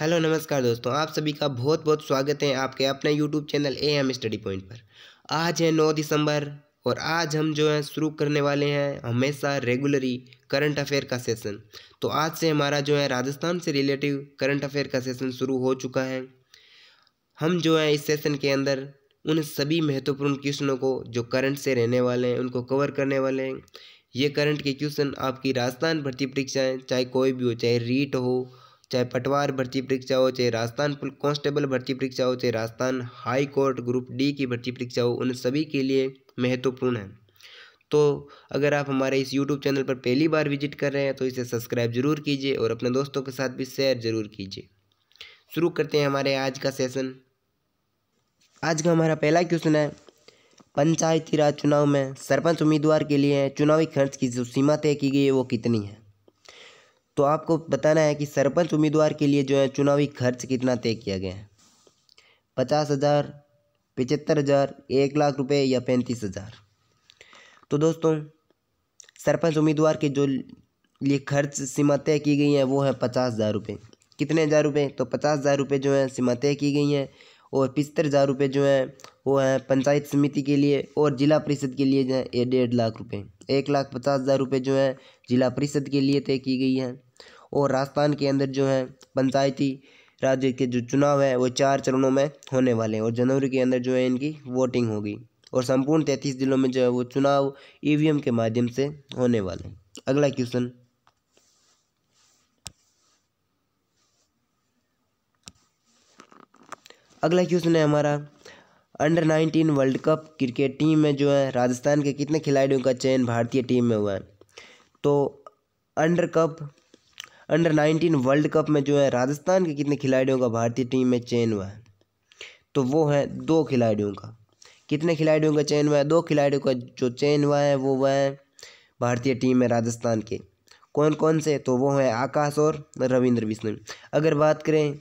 hello नमस्कार दोस्तों आप सभी का बहुत बहुत स्वागत है आपके अपने YouTube channel A M study point पर आज है नौ दिसंबर और आज हम जो है शुरू करने वाले हैं हमेशा रेगुलरी करंट अफेयर का सेशन तो आज से हमारा जो है राजस्थान से रिलेटिव करंट अफेयर का सेशन शुरू हो चुका है हम जो है इस सेशन के अंदर उन सभी महत्वपूर्ण क्वेश्चनों को जो करंट से रहने वाले हैं उनको कवर करने वाले हैं ये करंट के क्वेश्चन आपकी राजस्थान भर्ती परीक्षाएँ चाहे कोई भी हो चाहे रीट हो चाहे पटवार भर्ती परीक्षा हो चाहे राजस्थान पुलिस कांस्टेबल भर्ती परीक्षा हो चाहे Rajasthan high court group D की भर्ती परीक्षा हो उन सभी के लिए महत्वपूर्ण है तो अगर आप हमारे इस यूट्यूब चैनल पर पहली बार विजिट कर रहे हैं तो इसे सब्सक्राइब जरूर कीजिए और अपने दोस्तों के साथ भी शेयर जरूर कीजिए शुरू करते हैं हमारे आज का सेशन आज का हमारा पहला क्वेश्चन है पंचायती राज चुनाव में सरपंच उम्मीदवार के लिए चुनावी खर्च की जो सीमा तय की गई है वो कितनी है तो आपको बताना है कि सरपंच उम्मीदवार के लिए जो है चुनावी खर्च कितना तय किया गया है पचास हज़ार पचहत्तर हज़ार एक लाख रुपए या पैंतीस हज़ार तो दोस्तों सरपंच उम्मीदवार के जो लिए खर्च सीमा तय की गई है वो है पचास हज़ार रुपये कितने हज़ार रुपये तो पचास हज़ार रुपये जो है सीमा तय की गई हैं और पचहत्तर हज़ार रुपये जो है वो है पंचायत समिति के लिए और जिला परिषद के लिए जो है ये डेढ़ लाख रुपये एक लाख पचास हज़ार रुपये जो है जिला परिषद के लिए तय की गई है और राजस्थान के अंदर जो है पंचायती राज्य के जो चुनाव है वो चार चरणों में होने वाले हैं और जनवरी के अंदर जो है इनकी वोटिंग होगी और संपूर्ण तैंतीस जिलों में जो है वो चुनाव ईवीएम के माध्यम से होने वाले हैं अगला क्वेश्चन अगला क्वेश्चन है हमारा under nineteen world cup cricket team में जो है राजस्थान के कितने खिलाड़ियों का चयन भारतीय टीम में हुआ है तो under cup under nineteen world cup में जो है राजस्थान के कितने खिलाड़ियों का भारतीय टीम में चयन हुआ है तो वो है दो खिलाड़ियों का कितने खिलाड़ियों का चयन हुआ है दो खिलाड़ियों का जो चयन हुआ है वो हुआ है भारतीय टीम में राजस्थान के कौन कौन से तो वो हैं आकाश और रविंद्र बिश्नोई अगर बात करें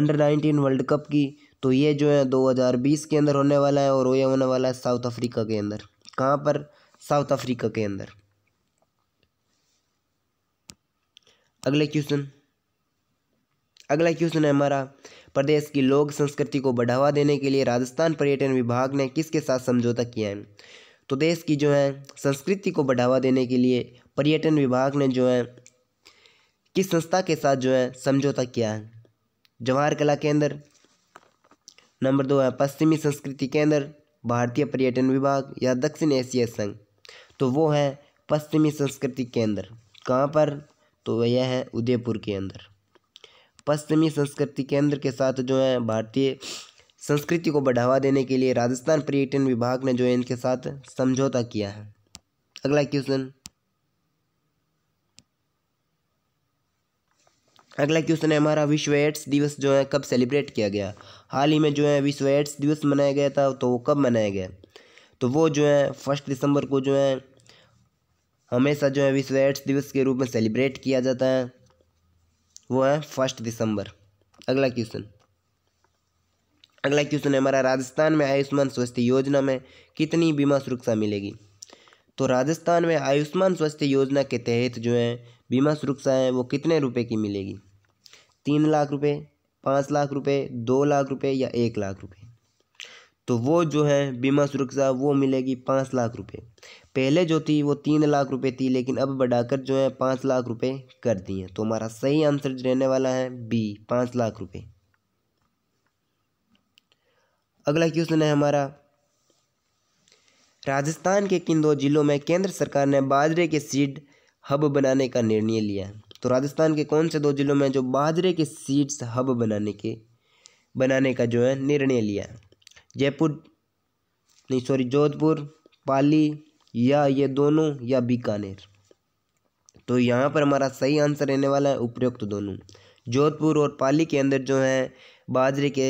अंडर नाइनटीन वर्ल्ड कप की तो ये जो है 2020 के अंदर होने वाला है और वो ये होने वाला है साउथ अफ्रीका के अंदर कहाँ पर साउथ अफ्रीका के अंदर अगले क्वेश्चन अगला क्वेश्चन है हमारा प्रदेश की लोक संस्कृति को बढ़ावा देने के लिए राजस्थान पर्यटन विभाग ने किसके साथ समझौता किया है तो देश की जो है संस्कृति को बढ़ावा देने के लिए पर्यटन विभाग ने जो है किस संस्था के साथ जो है समझौता किया है जवाहर कला केंद्र नंबर दो है पश्चिमी संस्कृति केंद्र भारतीय पर्यटन विभाग या दक्षिण एशिया संघ तो वो है पश्चिमी संस्कृति केंद्र कहाँ पर तो यह है उदयपुर के अंदर पश्चिमी संस्कृति केंद्र के साथ जो है भारतीय संस्कृति को बढ़ावा देने के लिए राजस्थान पर्यटन विभाग ने जो है इनके साथ समझौता किया है अगला क्वेश्चन अगला क्वेश्चन है हमारा विश्व एड्स दिवस जो है कब सेलिब्रेट किया गया हाल ही में जो है विश्व एड्स दिवस मनाया गया था तो वो कब मनाया गया तो वो जो है फर्स्ट दिसंबर को जो है हमेशा जो है विश्व एड्स दिवस के रूप में सेलिब्रेट किया जाता है वो है फर्स्ट दिसंबर अगला क्वेश्चन अगला क्वेश्चन है हमारा राजस्थान में आयुष्मान स्वास्थ्य योजना में कितनी बीमा सुरक्षा मिलेगी तो राजस्थान में आयुष्मान स्वास्थ्य योजना के तहत जो है बीमा सुरक्षा है वो कितने रुपए की मिलेगी तीन लाख रुपए पाँच लाख रुपए दो लाख रुपए या एक लाख रुपए तो वो जो है बीमा सुरक्षा वो मिलेगी पाँच लाख रुपए पहले जो थी वो तीन लाख रुपए थी लेकिन अब बढ़ाकर जो है पाँच लाख रुपए कर दिए तो हमारा सही आंसर रहने वाला है बी पाँच लाख रुपए अगला क्वेश्चन है हमारा राजस्थान के किन दो जिलों में केंद्र सरकार ने बाजरे के सीड हब बनाने का निर्णय लिया है तो राजस्थान के कौन से दो जिलों में जो बाजरे के सीड्स हब बनाने के बनाने का जो है निर्णय लिया जयपुर नहीं सॉरी जोधपुर पाली या ये दोनों या बीकानेर तो यहाँ पर हमारा सही आंसर रहने वाला है उपयुक्त दोनों जोधपुर और पाली के अंदर जो है बाजरे के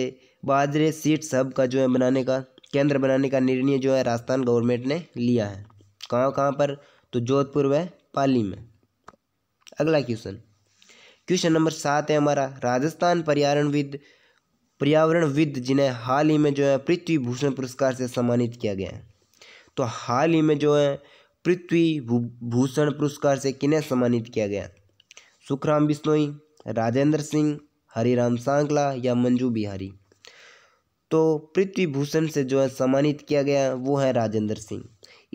बाजरे सीट सब का जो है बनाने का केंद्र बनाने का निर्णय जो है राजस्थान गवर्नमेंट ने लिया है कहाँ कहाँ पर तो जोधपुर व पाली में अगला क्वेश्चन क्वेश्चन नंबर सात है हमारा राजस्थान पर्यावरणविद पर्यावरणविद जिन्हें हाल ही में जो है पृथ्वी भूषण पुरस्कार से सम्मानित किया गया है तो हाल ही में जो है पृथ्वी भूषण पुरस्कार से किन्हें सम्मानित किया गया सुखराम बिश्नोई राजेंद्र सिंह हरिराम सांगला या मंजू बिहारी तो पृथ्वी भूषण से जो है सम्मानित किया गया वो है राजेंद्र सिंह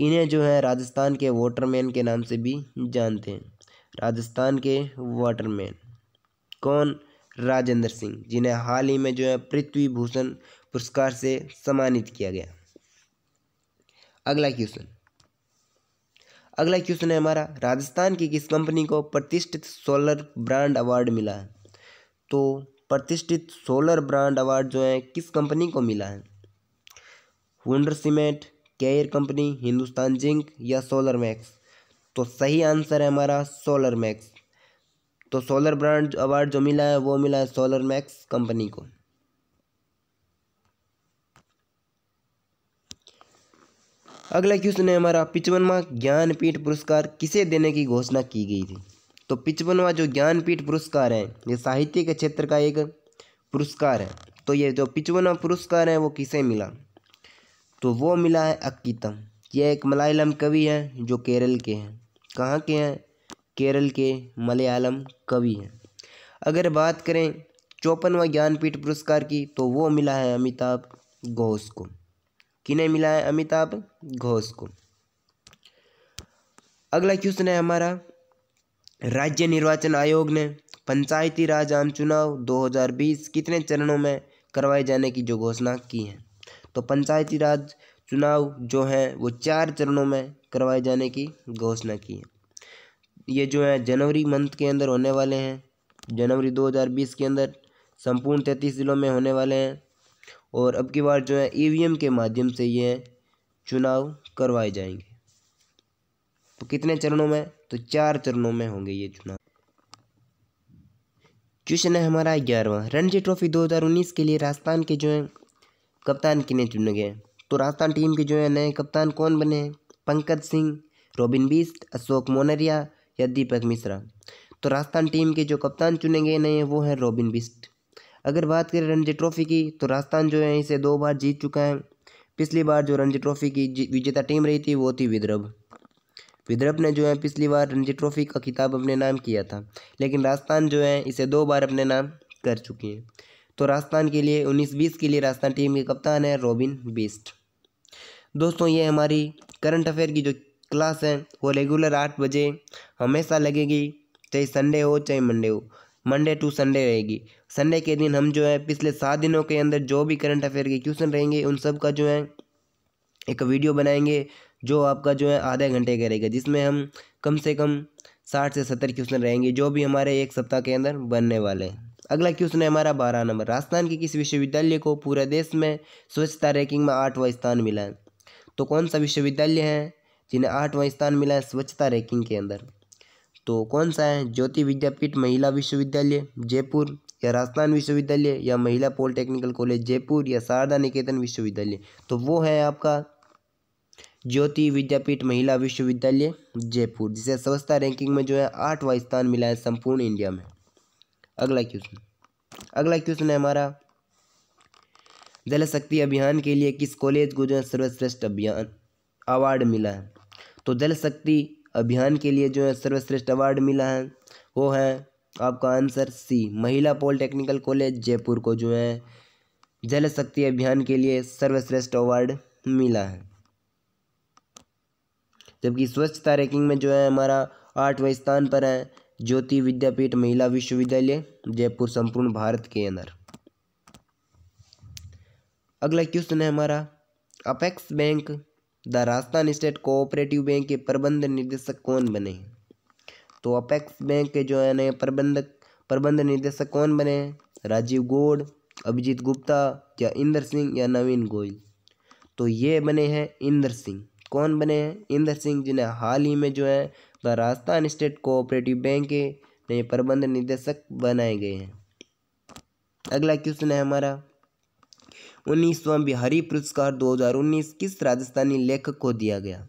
इन्हें जो है राजस्थान के वाटरमैन के नाम से भी जानते हैं राजस्थान के वाटरमैन कौन राजेंद्र सिंह जिन्हें हाल ही में जो है पृथ्वी भूषण पुरस्कार से सम्मानित किया गया अगला क्वेश्चन अगला क्वेश्चन है हमारा राजस्थान की किस कंपनी को प्रतिष्ठित सोलर ब्रांड अवार्ड मिला है तो प्रतिष्ठित सोलर ब्रांड अवार्ड जो है किस कंपनी को मिला है wonder cement care company Hindustan zinc या सोलर मैक्स तो सही आंसर है हमारा सोलर मैक्स तो सोलर ब्रांड अवार्ड जो मिला है वो मिला है सोलर मैक्स कंपनी को अगला क्वेश्चन है हमारा पिचवनवा ज्ञानपीठ पुरस्कार किसे देने की घोषणा की गई थी तो पिचवनवा जो ज्ञानपीठ पुरस्कार है ये साहित्य के क्षेत्र का एक पुरस्कार है तो ये जो पिचवनवा पुरस्कार है वो किसे मिला तो वो मिला है अक्कीतम यह एक मलयालम कवि हैं जो केरल के हैं कहाँ के हैं केरल के मलयालम कवि हैं अगर बात करें चौपनवा ज्ञानपीठ पुरस्कार की तो वो मिला है अमिताभ घोष को किन्हें मिला है अमिताभ घोष को अगला क्वेश्चन है हमारा राज्य निर्वाचन आयोग ने पंचायती राज आम चुनाव 2020 कितने चरणों में करवाए जाने की जो घोषणा की है तो पंचायती राज चुनाव जो है वो चार चरणों में करवाए जाने की घोषणा की है ये जो है जनवरी मंथ के अंदर होने वाले हैं जनवरी 2020 के अंदर संपूर्ण तैंतीस ज़िलों में होने वाले हैं और अब की बार जो है ईवीएम e के माध्यम से ये चुनाव करवाए जाएंगे तो कितने चरणों में तो चार चरणों में होंगे ये चुनाव क्वेश्चन है हमारा ग्यारहवा रणजी ट्रॉफी 2019 के लिए राजस्थान के जो है कप्तान किन्हें चुने गए तो राजस्थान टीम के जो है नए कप्तान कौन बने हैं पंकज सिंह रॉबिन बीस्ट अशोक मोनरिया या दीपक मिश्रा तो राजस्थान टीम के जो कप्तान चुने गए नए वो हैं रॉबिन बिस्ट अगर बात करें रणजी ट्रॉफी की तो राजस्थान जो है इसे दो बार जीत चुका है पिछली बार जो रणजी ट्रॉफी की विजेता टीम रही थी वो थी विदर्भ विदर्भ ने जो है पिछली बार रणजी ट्रॉफी का खिताब अपने नाम किया था लेकिन राजस्थान जो है इसे दो बार अपने नाम कर चुकी है तो राजस्थान के लिए उन्नीस बीस के लिए राजस्थान टीम के कप्तान है रॉबिन बिस्ट दोस्तों ये हमारी करंट अफेयर की जो क्लास है वो रेगुलर आठ बजे हमेशा लगेगी चाहे संडे हो चाहे मंडे हो मंडे टू संडे रहेगी संडे के दिन हम जो है पिछले सात दिनों के अंदर जो भी करंट अफेयर के क्वेश्चन रहेंगे उन सब का जो है एक वीडियो बनाएंगे जो आपका जो है आधे घंटे का रहेगा जिसमें हम कम से कम साठ से सत्तर क्वेश्चन रहेंगे जो भी हमारे एक सप्ताह के अंदर बनने वाले हैं अगला क्वेश्चन है हमारा बारह नंबर राजस्थान के किस विश्वविद्यालय को पूरे देश में स्वच्छता रैंकिंग में आठवां स्थान मिला है तो कौन सा विश्वविद्यालय है जिन्हें आठवां स्थान मिला है स्वच्छता रैंकिंग के अंदर तो कौन सा है ज्योति विद्यापीठ महिला विश्वविद्यालय जयपुर या राजस्थान विश्वविद्यालय या महिला पॉलिटेक्निकल कॉलेज जयपुर या शारदा निकेतन विश्वविद्यालय तो वो है आपका ज्योति विद्यापीठ महिला विश्वविद्यालय जयपुर जिसे स्वच्छता रैंकिंग में जो है आठवां स्थान मिला है संपूर्ण इंडिया में अगला क्वेश्चन अगला क्वेश्चन है हमारा जल शक्ति अभियान के लिए किस कॉलेज को जो है सर्वश्रेष्ठ अभियान अवार्ड मिला है तो जल शक्ति अभियान के लिए जो है सर्वश्रेष्ठ अवार्ड मिला है वो है आपका आंसर सी महिला पॉलिटेक्निकल कॉलेज जयपुर को जो है जल शक्ति अभियान के लिए सर्वश्रेष्ठ अवार्ड मिला है जबकि स्वच्छता रैंकिंग में जो है हमारा आठवें स्थान पर है ज्योति विद्यापीठ महिला विश्वविद्यालय जयपुर संपूर्ण भारत के अंदर अगला क्वेश्चन है हमारा apex bank the Rajasthan state cooperative bank के प्रबंध निदेशक कौन बने तो अपेक्स बैंक के जो है नए प्रबंधक प्रबंध निदेशक कौन बने राजीव गोड अभिजीत गुप्ता या इंद्र सिंह या नवीन गोयल तो ये बने हैं इंद्र सिंह कौन बने हैं इंद्र सिंह जिन्हें हाल ही में जो है the Rajasthan state cooperative bank के नए प्रबंध निदेशक बनाए गए हैं अगला क्वेश्चन है हमारा उन्नीसवां बिहारी पुरस्कार 2019 किस राजस्थानी लेखक को दिया गया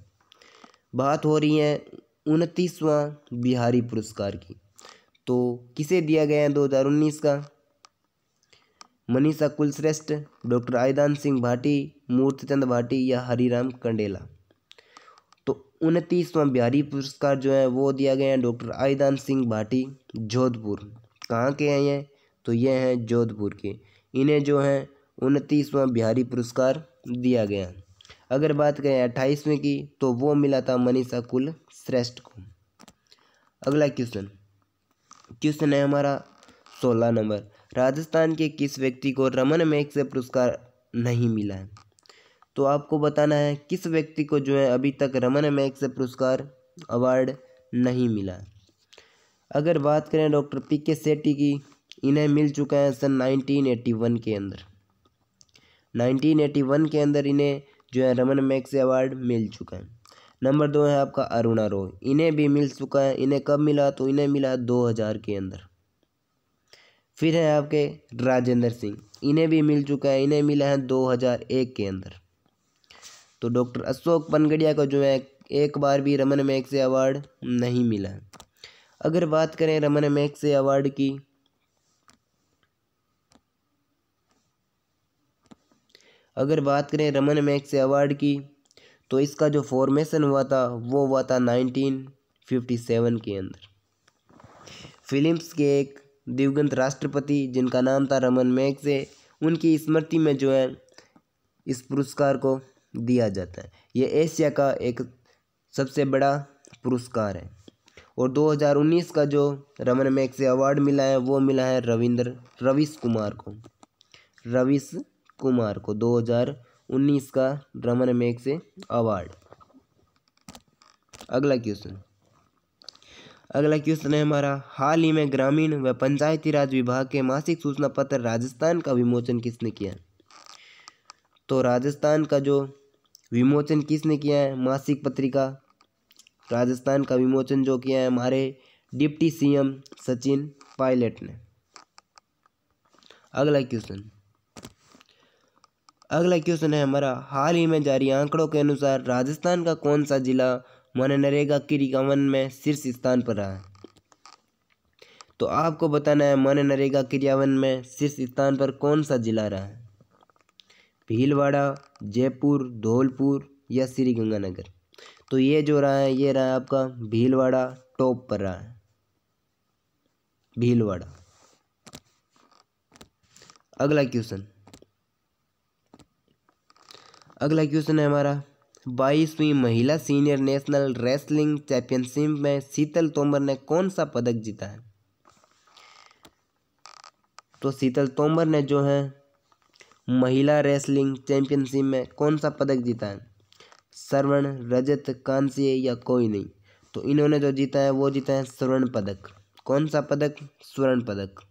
बात हो रही है उनतीसवां बिहारी पुरस्कार की तो किसे दिया गया है 2019 का मनीषा कुलश्रेष्ठ डॉक्टर आयदान सिंह भाटी मूर्तिचंद भाटी या हरिराम कंडेला तो उनतीसवां बिहारी पुरस्कार जो है वो दिया गया है डॉक्टर आयदान सिंह भाटी जोधपुर कहाँ के हैं ये तो ये हैं जोधपुर के इन्हें जो हैं उनतीसवां बिहारी पुरस्कार दिया गया अगर बात करें अट्ठाईसवें की तो वो मिला था मनीषा कुल श्रेष्ठ को अगला क्वेश्चन क्वेश्चन है हमारा सोलह नंबर राजस्थान के किस व्यक्ति को रमन मेघ से पुरस्कार नहीं मिला है तो आपको बताना है किस व्यक्ति को जो है अभी तक रमन मैग से पुरस्कार अवार्ड नहीं मिला अगर बात करें डॉक्टर पी के सेट्टी की इन्हें मिल चुका है सन 1981 के अंदर 1981 के अंदर इन्हें जो है रमन से अवार्ड मिल चुका है नंबर दो है आपका अरुणा रॉय इन्हें भी मिल चुका है इन्हें कब मिला तो इन्हें मिला 2000 के अंदर फिर है आपके राजेंद्र सिंह इन्हें भी मिल चुका है इन्हें मिला है 2001 के अंदर तो डॉक्टर अशोक पनगड़िया को जो है एक बार भी रमन से अवार्ड नहीं मिला अगर बात करें रमन से अवार्ड की अगर बात करें रमन मैक्स अवार्ड की तो इसका जो फॉर्मेशन हुआ था वो हुआ था 1957 के अंदर फिल्म्स के एक दिवगंत राष्ट्रपति जिनका नाम था रमन मैक्स है उनकी स्मृति में जो है इस पुरस्कार को दिया जाता है ये एशिया का एक सबसे बड़ा पुरस्कार है और 2019 का जो रमन मैक्स अवार्ड मिला है वो मिला है रविंद्र रविश कुमार को रविश कुमार को 2019 का रमन से अवार्ड अगला क्वेश्चन अगला क्वेश्चन है हमारा हाल ही में ग्रामीण व पंचायती राज विभाग के मासिक सूचना पत्र राजस्थान का विमोचन किसने किया तो राजस्थान का जो विमोचन किसने किया है मासिक पत्रिका राजस्थान का विमोचन जो किया है हमारे डिप्टी सीएम सचिन पायलट ने अगला क्वेश्चन अगला क्वेश्चन है हमारा हाल ही में जारी आंकड़ों के अनुसार राजस्थान का कौन सा जिला मनरेगा रिकवन में शीर्ष स्थान पर रहा है तो आपको बताना है मन नरेगा क्रियावन में शीर्ष स्थान पर कौन सा जिला रहा है भीलवाड़ा जयपुर धौलपुर या श्री गंगानगर तो ये जो रहा है ये रहा है आपका भीलवाड़ा टॉप पर रहा है भीलवाड़ा अगला क्वेश्चन अगला क्वेश्चन है हमारा बाईसवीं महिला सीनियर नेशनल रेसलिंग चैंपियनशिप में शीतल तोमर ने कौन सा पदक जीता है तो शीतल तोमर ने जो है महिला रेसलिंग चैंपियनशिप में कौन सा पदक जीता है श्रवण रजत कांस्य या कोई नहीं तो इन्होंने जो जीता है वो जीता है स्वर्ण पदक कौन सा पदक स्वर्ण पदक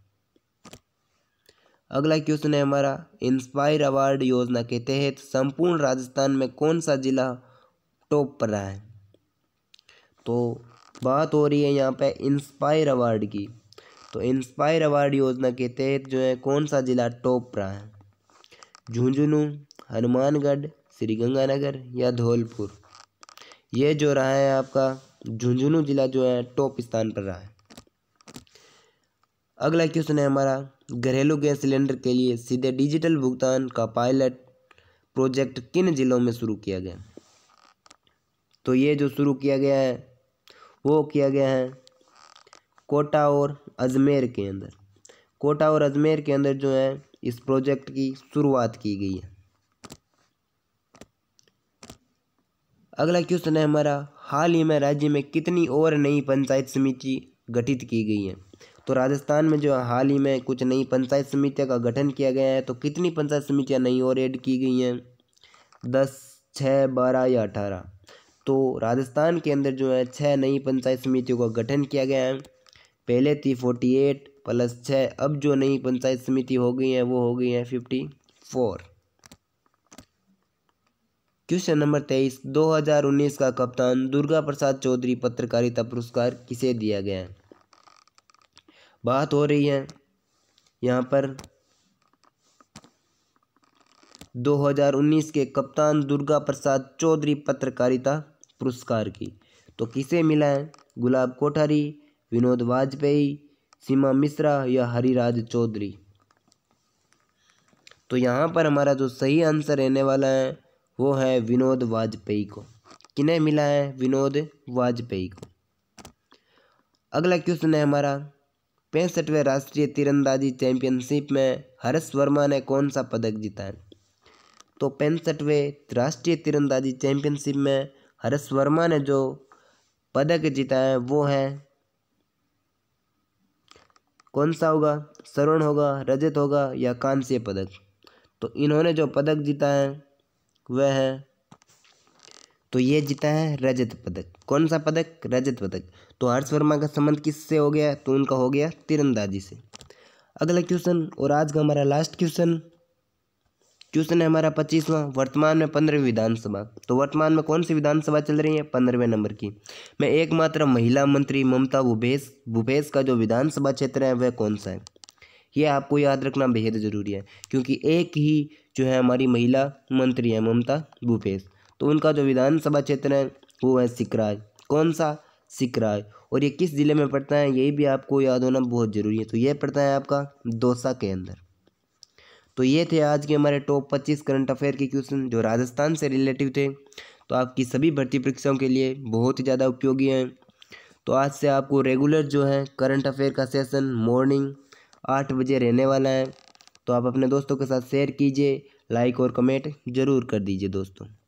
अगला क्वेश्चन है हमारा इंस्पायर अवार्ड योजना के तहत संपूर्ण राजस्थान में कौन सा जिला टॉप पर रहा है तो बात हो रही है यहाँ पे इंस्पायर अवार्ड की तो इंस्पायर अवार्ड योजना के तहत जो है कौन सा जिला टॉप रहा है झुंझुनू हनुमानगढ़ श्रीगंगानगर या धौलपुर ये जो रहा है आपका झुंझुनू जिला जो है टॉप स्थान पर रहा है अगला क्वेश्चन है हमारा घरेलू गैस सिलेंडर के लिए सीधे डिजिटल भुगतान का पायलट प्रोजेक्ट किन जिलों में शुरू किया गया तो ये जो शुरू किया गया है वो किया गया है कोटा और अजमेर के अंदर कोटा और अजमेर के अंदर जो है इस प्रोजेक्ट की शुरुआत की गई है अगला क्वेश्चन है हमारा हाल ही में राज्य में कितनी और नई पंचायत समिति गठित की गई हैं तो राजस्थान में जो हाल ही में कुछ नई पंचायत समितियों का गठन किया गया है तो कितनी पंचायत समितियाँ नई और ऐड की गई हैं दस छः बारह या अठारह तो राजस्थान के अंदर जो है छः नई पंचायत समितियों का गठन किया गया है पहले थी फोर्टी एट प्लस छः अब जो नई पंचायत समिति हो गई हैं वो हो गई हैं फिफ्टी फोर क्वेश्चन नंबर तेईस दो हज़ार उन्नीस का कप्तान दुर्गा प्रसाद चौधरी पत्रकारिता पुरस्कार किसे दिया गया है बात हो रही है यहाँ पर 2019 के कप्तान दुर्गा प्रसाद चौधरी पत्रकारिता पुरस्कार की तो किसे मिला है गुलाब कोठारी विनोद वाजपेयी सीमा मिश्रा या हरिराज चौधरी तो यहाँ पर हमारा जो सही आंसर रहने वाला है वो है विनोद वाजपेयी को किन्हें मिला है विनोद वाजपेयी को अगला क्वेश्चन है हमारा पैंसठवें राष्ट्रीय तीरंदाजी चैंपियनशिप में हर्ष वर्मा ने कौन सा पदक जीता है तो पैंसठवें राष्ट्रीय तीरंदाजी चैंपियनशिप में हर्ष वर्मा ने जो पदक जीता है वो है कौन सा होगा सरुण होगा रजत होगा या कांस्य पदक तो इन्होंने जो पदक जीता है वह है तो ये जीता है रजत पदक कौन सा पदक रजत पदक तो हर्ष वर्मा का संबंध किससे हो गया तो उनका हो गया तीरंदाजी से अगला क्वेश्चन और आज का हमारा लास्ट क्वेश्चन क्वेश्चन है हमारा पच्चीसवां वर्तमान में पंद्रहवीं विधानसभा तो वर्तमान में कौन सी विधानसभा चल रही है पंद्रहवें नंबर की मैं एकमात्र महिला मंत्री ममता भूपेश भूपेश का जो विधानसभा क्षेत्र है वह कौन सा है यह आपको याद रखना बेहद ज़रूरी है क्योंकि एक ही जो है हमारी महिला मंत्री है ममता भूपेश तो उनका जो विधानसभा क्षेत्र है वो है सिकराज कौन सा सिकराय और ये किस ज़िले में पड़ता है यही भी आपको याद होना बहुत ज़रूरी है तो ये पड़ता है आपका दोसा के अंदर तो ये थे आज के हमारे टॉप पच्चीस करंट अफेयर के क्वेश्चन जो राजस्थान से रिलेटिव थे तो आपकी सभी भर्ती परीक्षाओं के लिए बहुत ही ज़्यादा उपयोगी हैं तो आज से आपको रेगुलर जो है करंट अफेयर का सेशन मॉर्निंग आठ बजे रहने वाला है तो आप अपने दोस्तों के साथ शेयर कीजिए लाइक और कमेंट ज़रूर कर दीजिए दोस्तों